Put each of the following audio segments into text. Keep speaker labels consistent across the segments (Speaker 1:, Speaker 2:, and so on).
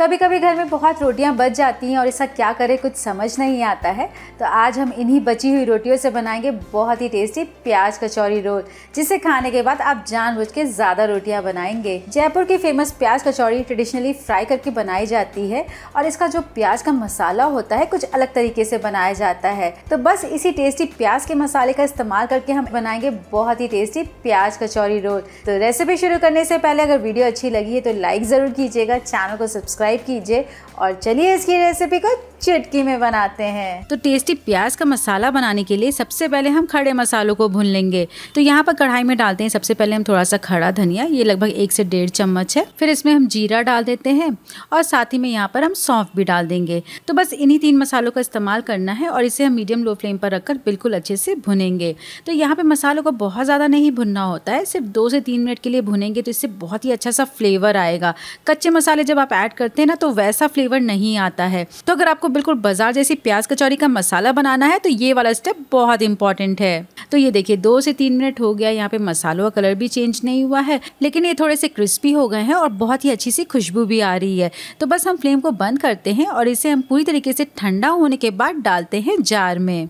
Speaker 1: कभी कभी घर में बहुत रोटियां बच जाती हैं और इसका क्या करें कुछ समझ नहीं आता है तो आज हम इन्हीं बची हुई रोटियों से बनाएंगे बहुत ही टेस्टी प्याज कचौरी रोल जिसे खाने के बाद आप जानबूझ के ज़्यादा रोटियां बनाएंगे जयपुर की फेमस प्याज कचौरी ट्रेडिशनली फ्राई करके बनाई जाती है और इसका जो प्याज का मसाला होता है कुछ अलग तरीके से बनाया जाता है तो बस इसी टेस्टी प्याज के मसाले का इस्तेमाल करके हम बनाएंगे बहुत ही टेस्टी प्याज कचौरी रोल तो रेसिपी शुरू करने से पहले अगर वीडियो अच्छी लगी है तो लाइक ज़रूर कीजिएगा चैनल को सब्सक्राइब सब्सक्राइब कीजिए और चलिए इसकी रेसिपी को चुटकी में बनाते हैं तो टेस्टी प्याज का मसाला बनाने के लिए सबसे पहले हम खड़े मसालों को भून लेंगे तो यहाँ पर कढ़ाई में डालते हैं सबसे पहले हम थोड़ा सा खड़ा धनिया ये लगभग एक से डेढ़ चम्मच है फिर इसमें हम जीरा डाल देते हैं और साथ ही में यहाँ पर हम सौंफ भी डाल देंगे तो बस इन्हीं तीन मसालों का इस्तेमाल करना है और इसे हम मीडियम लो फ्लेम पर रखकर बिल्कुल अच्छे से भुनेंगे तो यहाँ पर मसालों को बहुत ज़्यादा नहीं भुनना होता है सिर्फ दो से तीन मिनट के लिए भुनेंगे तो इससे बहुत ही अच्छा सा फ्लेवर आएगा कच्चे मसाले जब आप ऐड करते हैं ना तो वैसा फ्लेवर नहीं आता है तो अगर आपको बिल्कुल बाजार जैसी प्याज कचौरी का मसाला बनाना है तो ये वाला स्टेप बहुत इंपॉर्टेंट है तो ये देखिए दो से तीन मिनट हो गया यहाँ पे मसालों का कलर भी चेंज नहीं हुआ है लेकिन ये थोड़े से क्रिस्पी हो गए हैं और बहुत ही अच्छी सी खुशबू भी आ रही है तो बस हम फ्लेम को बंद करते हैं और इसे हम पूरी तरीके से ठंडा होने के बाद डालते हैं जार में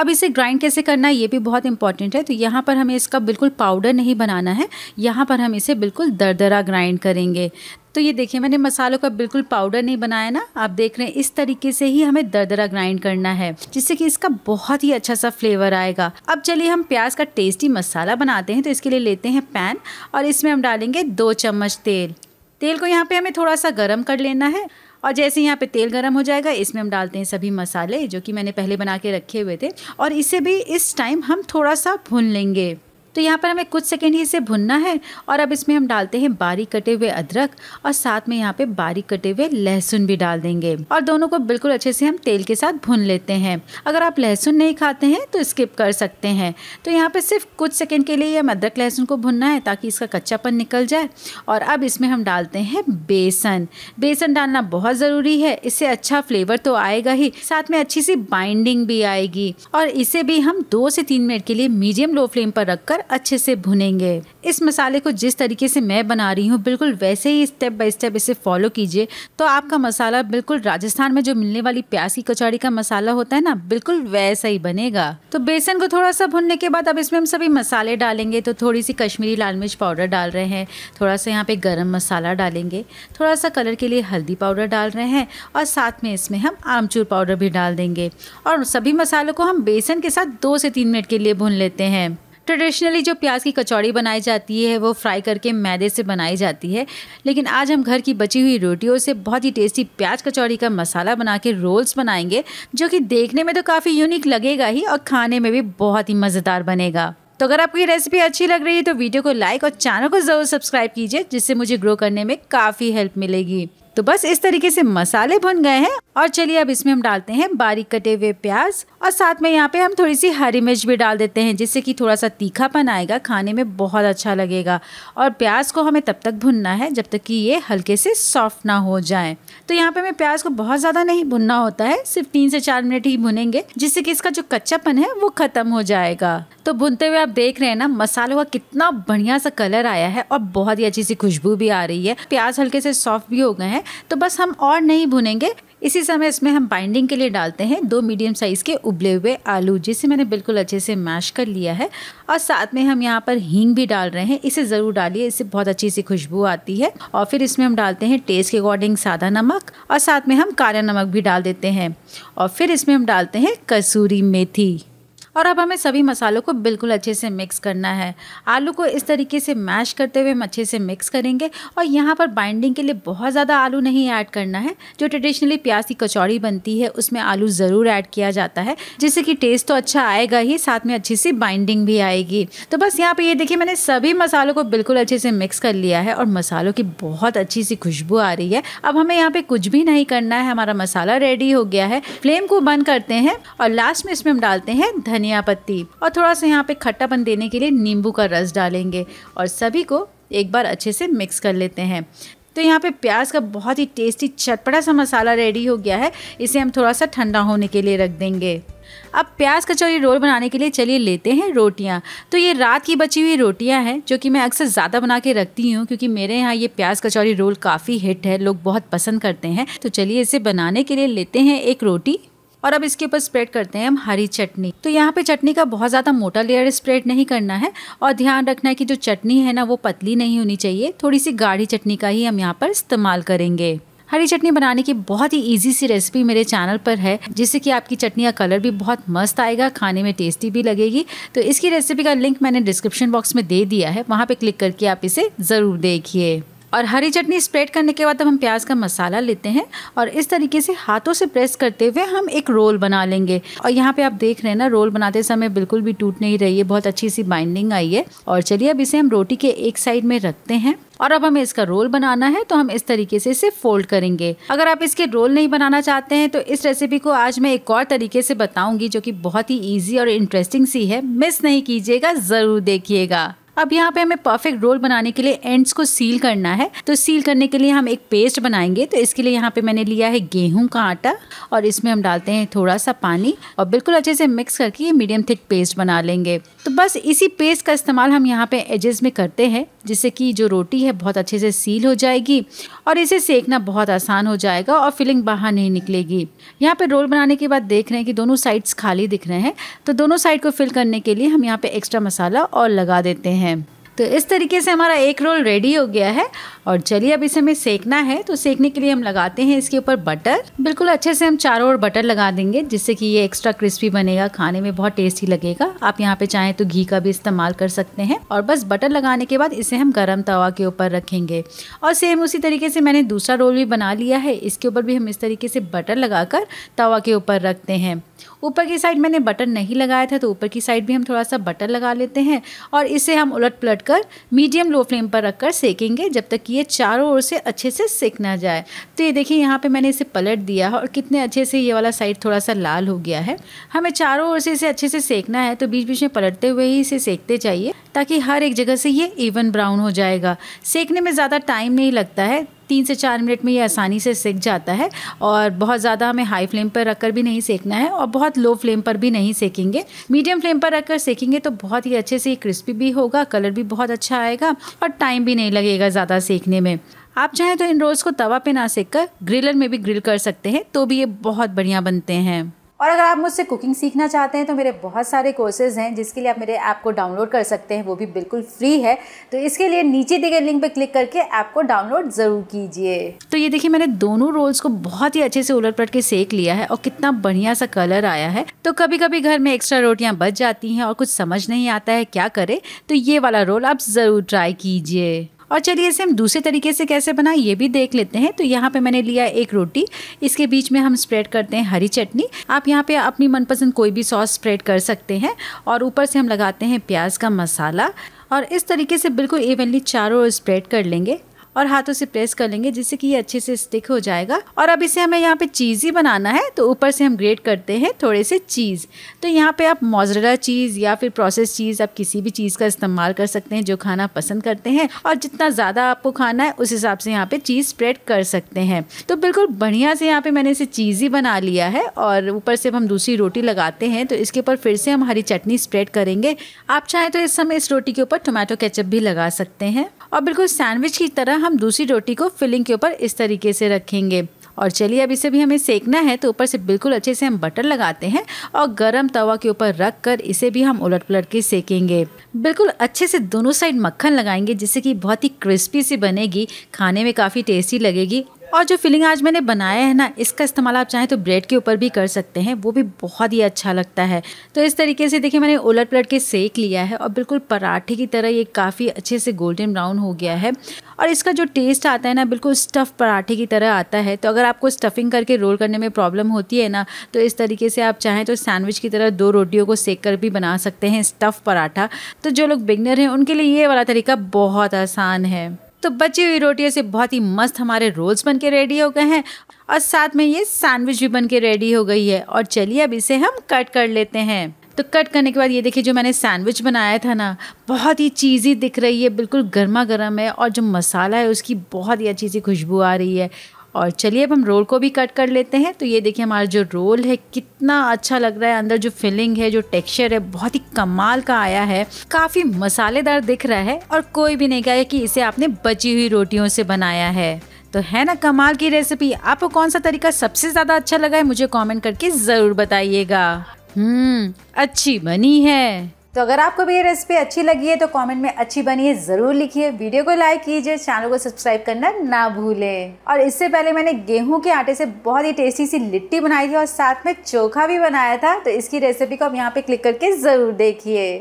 Speaker 1: अब इसे ग्राइंड कैसे करना है ये भी बहुत इंपॉर्टेंट है तो यहाँ पर हमें इसका बिल्कुल पाउडर नहीं बनाना है यहाँ पर हम इसे बिल्कुल दरदरा ग्राइंड करेंगे तो ये देखिए मैंने मसालों का बिल्कुल पाउडर नहीं बनाया ना आप देख रहे हैं इस तरीके से ही हमें दरदरा ग्राइंड करना है जिससे कि इसका बहुत ही अच्छा सा फ्लेवर आएगा अब चलिए हम प्याज का टेस्टी मसाला बनाते हैं तो इसके लिए लेते हैं पैन और इसमें हम डालेंगे दो चम्मच तेल तेल को यहाँ पे हमें थोड़ा सा गर्म कर लेना है और जैसे यहाँ पे तेल गर्म हो जाएगा इसमें हम डालते हैं सभी मसाले जो कि मैंने पहले बना के रखे हुए थे और इसे भी इस टाइम हम थोड़ा सा भून लेंगे तो यहाँ पर हमें कुछ सेकेंड ही इसे भुनना है और अब इसमें हम डालते हैं बारीक कटे हुए अदरक और साथ में यहाँ पे बारीक कटे हुए लहसुन भी डाल देंगे और दोनों को बिल्कुल अच्छे से हम तेल के साथ भुन लेते हैं अगर आप लहसुन नहीं खाते हैं तो स्किप कर सकते हैं तो यहाँ पर सिर्फ कुछ सेकेंड के लिए हम अदरक लहसुन को भुनना है ताकि इसका कच्चापन निकल जाए और अब इसमें हम डालते हैं बेसन बेसन डालना बहुत ज़रूरी है इससे अच्छा फ्लेवर तो आएगा ही साथ में अच्छी सी बाइंडिंग भी आएगी और इसे भी हम दो से तीन मिनट के लिए मीडियम लो फ्लेम पर रखकर अच्छे से भुनेंगे इस मसाले को जिस तरीके से मैं बना रही हूँ बिल्कुल वैसे ही स्टेप बाय स्टेप इसे फॉलो कीजिए तो आपका मसाला बिल्कुल राजस्थान में जो मिलने वाली प्याज की कचौड़ी का मसाला होता है ना बिल्कुल वैसा ही बनेगा तो बेसन को थोड़ा सा भुनने के बाद अब इसमें हम सभी मसाले डालेंगे तो थोड़ी सी कश्मीरी लाल मिर्च पाउडर डाल रहे हैं थोड़ा सा यहाँ पे गर्म मसाला डालेंगे थोड़ा सा कलर के लिए हल्दी पाउडर डाल रहे हैं और साथ में इसमें हम आमचूर पाउडर भी डाल देंगे और सभी मसालों को हम बेसन के साथ दो से तीन मिनट के लिए भून लेते हैं ट्रेडिशनली जो प्याज की कचौड़ी बनाई जाती है वो फ्राई करके मैदे से बनाई जाती है लेकिन आज हम घर की बची हुई रोटियों से बहुत ही टेस्टी प्याज कचौड़ी का मसाला बना के रोल्स बनाएंगे जो कि देखने में तो काफ़ी यूनिक लगेगा ही और खाने में भी बहुत ही मज़ेदार बनेगा तो अगर आपको ये रेसिपी अच्छी लग रही है तो वीडियो को लाइक और चैनल को ज़रूर सब्सक्राइब कीजिए जिससे मुझे ग्रो करने में काफ़ी हेल्प मिलेगी तो बस इस तरीके से मसाले भुन गए हैं और चलिए अब इसमें हम डालते हैं बारीक कटे हुए प्याज और साथ में यहाँ पे हम थोड़ी सी हरी मिर्च भी डाल देते हैं जिससे कि थोड़ा सा तीखापन आएगा खाने में बहुत अच्छा लगेगा और प्याज को हमें तब तक भुनना है जब तक कि ये हल्के से सॉफ्ट ना हो जाए तो यहाँ पे हमें प्याज को बहुत ज़्यादा नहीं भुनना होता है सिर्फ तीन से चार मिनट ही भुनेंगे जिससे कि इसका जो कच्चापन है वो ख़त्म हो जाएगा तो भुनते हुए आप देख रहे हैं ना मसालों का कितना बढ़िया सा कलर आया है और बहुत ही अच्छी सी खुशबू भी आ रही है प्याज हल्के से सॉफ्ट भी हो गए हैं तो बस हम और नहीं भुनेंगे इसी समय इसमें हम बाइंडिंग के लिए डालते हैं दो मीडियम साइज़ के उबले हुए आलू जिसे मैंने बिल्कुल अच्छे से मैश कर लिया है और साथ में हम यहाँ पर हींग भी डाल रहे हैं इसे ज़रूर डालिए इससे बहुत अच्छी सी खुशबू आती है और फिर इसमें हम डालते हैं टेस्ट के अकॉर्डिंग सादा नमक और साथ में हम काला नमक भी डाल देते हैं और फिर इसमें हम डालते हैं कसूरी मेथी और अब हमें सभी मसालों को बिल्कुल अच्छे से मिक्स करना है आलू को इस तरीके से मैश करते हुए हम अच्छे से मिक्स करेंगे और यहाँ पर बाइंडिंग के लिए बहुत ज़्यादा आलू नहीं ऐड करना है जो ट्रेडिशनली प्याज की कचौड़ी बनती है उसमें आलू ज़रूर ऐड किया जाता है जिससे कि टेस्ट तो अच्छा आएगा ही साथ में अच्छी सी बाइंडिंग भी आएगी तो बस यहाँ पर ये देखिए मैंने सभी मसालों को बिल्कुल अच्छे से मिक्स कर लिया है और मसालों की बहुत अच्छी सी खुशबू आ रही है अब हमें यहाँ पर कुछ भी नहीं करना है हमारा मसाला रेडी हो गया है फ्लेम को बंद करते हैं और लास्ट में इसमें हम डालते हैं धनी धनिया पत्ती और थोड़ा सा यहाँ पे खट्टापन देने के लिए नींबू का रस डालेंगे और सभी को एक बार अच्छे से मिक्स कर लेते हैं तो यहाँ पे प्याज का बहुत ही टेस्टी चटपटा सा मसाला रेडी हो गया है इसे हम थोड़ा सा ठंडा होने के लिए रख देंगे अब प्याज कचौरी रोल बनाने के लिए चलिए लेते हैं रोटियाँ तो ये रात की बची हुई रोटियाँ हैं जो कि मैं अक्सर ज़्यादा बना के रखती हूँ क्योंकि मेरे यहाँ ये प्याज कचौरी रोल काफ़ी हिट है लोग बहुत पसंद करते हैं तो चलिए इसे बनाने के लिए लेते हैं एक रोटी और अब इसके ऊपर स्प्रेड करते हैं हम हरी चटनी तो यहाँ पे चटनी का बहुत ज़्यादा मोटा लेयर स्प्रेड नहीं करना है और ध्यान रखना है कि जो चटनी है ना वो पतली नहीं होनी चाहिए थोड़ी सी गाढ़ी चटनी का ही हम यहाँ पर इस्तेमाल करेंगे हरी चटनी बनाने की बहुत ही इजी सी रेसिपी मेरे चैनल पर है जिससे कि आपकी चटनी का कलर भी बहुत मस्त आएगा खाने में टेस्टी भी लगेगी तो इसकी रेसिपी का लिंक मैंने डिस्क्रिप्शन बॉक्स में दे दिया है वहाँ पर क्लिक करके आप इसे ज़रूर देखिए और हरी चटनी स्प्रेड करने के बाद अब हम प्याज का मसाला लेते हैं और इस तरीके से हाथों से प्रेस करते हुए हम एक रोल बना लेंगे और यहाँ पे आप देख रहे हैं ना रोल बनाते समय बिल्कुल भी टूट नहीं रही है बहुत अच्छी सी बाइंडिंग आई है और चलिए अब इसे हम रोटी के एक साइड में रखते हैं और अब हमें इसका रोल बनाना है तो हम इस तरीके से इसे फोल्ड करेंगे अगर आप इसके रोल नहीं बनाना चाहते हैं तो इस रेसिपी को आज मैं एक और तरीके से बताऊंगी जो कि बहुत ही ईजी और इंटरेस्टिंग सी है मिस नहीं कीजिएगा ज़रूर देखिएगा अब यहाँ पे हमें परफेक्ट रोल बनाने के लिए एंड्स को सील करना है तो सील करने के लिए हम एक पेस्ट बनाएंगे तो इसके लिए यहाँ पे मैंने लिया है गेहूं का आटा और इसमें हम डालते हैं थोड़ा सा पानी और बिल्कुल अच्छे से मिक्स करके ये मीडियम थिक पेस्ट बना लेंगे तो बस इसी पेस्ट का इस्तेमाल हम यहाँ पे एजेस में करते हैं जिससे कि जो रोटी है बहुत अच्छे से सील हो जाएगी और इसे सेकना बहुत आसान हो जाएगा और फिलिंग बाहर नहीं निकलेगी यहाँ पे रोल बनाने के बाद देख रहे हैं कि दोनों साइड्स खाली दिख रहे हैं तो दोनों साइड को फिल करने के लिए हम यहाँ पे एक्स्ट्रा मसाला और लगा देते हैं हैं तो इस तरीके से हमारा एक रोल रेडी हो गया है और चलिए अब इसे हमें सेकना है तो सेकने के लिए हम लगाते हैं इसके ऊपर बटर बिल्कुल अच्छे से हम चारों ओर बटर लगा देंगे जिससे कि ये एक्स्ट्रा क्रिस्पी बनेगा खाने में बहुत टेस्टी लगेगा आप यहाँ पे चाहें तो घी का भी इस्तेमाल कर सकते हैं और बस बटर लगाने के बाद इसे हम गर्म तवा के ऊपर रखेंगे और सेम उसी तरीके से मैंने दूसरा रोल भी बना लिया है इसके ऊपर भी हम इस तरीके से बटर लगाकर तवा के ऊपर रखते हैं ऊपर की साइड मैंने बटन नहीं लगाया था तो ऊपर की साइड भी हम थोड़ा सा बटन लगा लेते हैं और इसे हम उलट पलट कर मीडियम लो फ्लेम पर रख कर सेकेंगे जब तक कि ये चारों ओर से अच्छे से सेक ना जाए तो ये देखिए यहाँ पे मैंने इसे पलट दिया है और कितने अच्छे से ये वाला साइड थोड़ा सा लाल हो गया है हमें चारों ओर से इसे अच्छे से सेकना है तो बीच बीच में पलटते हुए ही इसे सेकते चाहिए ताकि हर एक जगह से ये इवन ब्राउन हो जाएगा सेकने में ज़्यादा टाइम नहीं लगता है तीन से चार मिनट में ये आसानी से सेक जाता है और बहुत ज़्यादा हमें हाई फ्लेम पर रखकर भी नहीं सेकना है और बहुत लो फ्लेम पर भी नहीं सेकेंगे मीडियम फ्लेम पर रखकर सेकेंगे तो बहुत ही अच्छे से ये क्रिस्पी भी होगा कलर भी बहुत अच्छा आएगा और टाइम भी नहीं लगेगा ज़्यादा सेकने में आप चाहें तो इन रोल्स को तवा पे ना सेक कर ग्रिलर में भी ग्रिल कर सकते हैं तो भी ये बहुत बढ़िया बनते हैं और अगर आप मुझसे कुकिंग सीखना चाहते हैं तो मेरे बहुत सारे कोर्सेज़ हैं जिसके लिए आप मेरे ऐप को डाउनलोड कर सकते हैं वो भी बिल्कुल फ्री है तो इसके लिए नीचे दिए गए लिंक पर क्लिक करके ऐप को डाउनलोड ज़रूर कीजिए तो ये देखिए मैंने दोनों रोल्स को बहुत ही अच्छे से उलट पलट के सेक लिया है और कितना बढ़िया सा कलर आया है तो कभी कभी घर में एक्स्ट्रा रोटियाँ बच जाती हैं और कुछ समझ नहीं आता है क्या करें तो ये वाला रोल आप ज़रूर ट्राई कीजिए और चलिए इसे हम दूसरे तरीके से कैसे बनाए ये भी देख लेते हैं तो यहाँ पे मैंने लिया एक रोटी इसके बीच में हम स्प्रेड करते हैं हरी चटनी आप यहाँ पे अपनी मनपसंद कोई भी सॉस स्प्रेड कर सकते हैं और ऊपर से हम लगाते हैं प्याज का मसाला और इस तरीके से बिल्कुल इवनली चारों स्प्रेड कर लेंगे और हाथों से प्रेस कर लेंगे जिससे कि ये अच्छे से स्टिक हो जाएगा और अब इसे हमें यहाँ पे चीज़ ही बनाना है तो ऊपर से हम ग्रेट करते हैं थोड़े से चीज़ तो यहाँ पे आप मोजरेला चीज़ या फिर प्रोसेस चीज़ आप किसी भी चीज़ का इस्तेमाल कर सकते हैं जो खाना पसंद करते हैं और जितना ज़्यादा आपको खाना है उस हिसाब से यहाँ पर चीज़ स्प्रेड कर सकते हैं तो बिल्कुल बढ़िया से यहाँ पर मैंने इसे चीज़ ही बना लिया है और ऊपर से हम दूसरी रोटी लगाते हैं तो इसके ऊपर फिर से हम हरी चटनी स्प्रेड करेंगे आप चाहें तो इस समय इस रोटी के ऊपर टोमेटो केचप भी लगा सकते हैं और बिल्कुल सैंडविच की तरह हम दूसरी रोटी को फिलिंग के ऊपर इस तरीके से रखेंगे और चलिए अब इसे भी हमें सेकना है तो ऊपर से बिल्कुल अच्छे से हम बटर लगाते हैं और गरम तवा के ऊपर रख कर इसे भी हम उलट पलट के सेकेंगे बिल्कुल अच्छे से दोनों साइड मक्खन लगाएंगे जिससे कि बहुत ही क्रिस्पी सी बनेगी खाने में काफ़ी टेस्टी लगेगी और जो फिलिंग आज मैंने बनाया है ना इसका इस्तेमाल आप चाहें तो ब्रेड के ऊपर भी कर सकते हैं वो भी बहुत ही अच्छा लगता है तो इस तरीके से देखिए मैंने उलट पलट के सेक लिया है और बिल्कुल पराठे की तरह ये काफ़ी अच्छे से गोल्डन ब्राउन हो गया है और इसका जो टेस्ट आता है ना बिल्कुल स्टफ़ पराठे की तरह आता है तो अगर आपको स्टफ़िंग करके रोल करने में प्रॉब्लम होती है ना तो इस तरीके से आप चाहें तो सैंडविच की तरह दो रोटियों को सेक कर भी बना सकते हैं स्टफ़ पराठा तो जो लोग बिगनर हैं उनके लिए ये वाला तरीका बहुत आसान है तो बची हुई रोटियों से बहुत ही मस्त हमारे रोल्स बन के रेडी हो गए हैं और साथ में ये सैंडविच भी बन के रेडी हो गई है और चलिए अब इसे हम कट कर लेते हैं तो कट करने के बाद ये देखिए जो मैंने सैंडविच बनाया था ना बहुत ही चीज़ी दिख रही है बिल्कुल गर्मा गर्म है और जो मसाला है उसकी बहुत ही अच्छी सी खुशबू आ रही है और चलिए अब हम रोल को भी कट कर लेते हैं तो ये देखिए हमारा जो रोल है कितना अच्छा लग रहा है अंदर जो फिलिंग है जो टेक्सचर है बहुत ही कमाल का आया है काफ़ी मसालेदार दिख रहा है और कोई भी नहीं कहा कि इसे आपने बची हुई रोटियों से बनाया है तो है ना कमाल की रेसिपी आपको कौन सा तरीका सबसे ज़्यादा अच्छा लगा है मुझे कॉमेंट करके ज़रूर बताइएगा हम्म अच्छी बनी है तो अगर आपको भी ये रेसिपी अच्छी लगी है तो कमेंट में अच्छी बनी है ज़रूर लिखिए वीडियो को लाइक कीजिए चैनल को सब्सक्राइब करना ना भूलें और इससे पहले मैंने गेहूं के आटे से बहुत ही टेस्टी सी लिट्टी बनाई थी और साथ में चोखा भी बनाया था तो इसकी रेसिपी को आप यहाँ पे क्लिक करके ज़रूर देखिए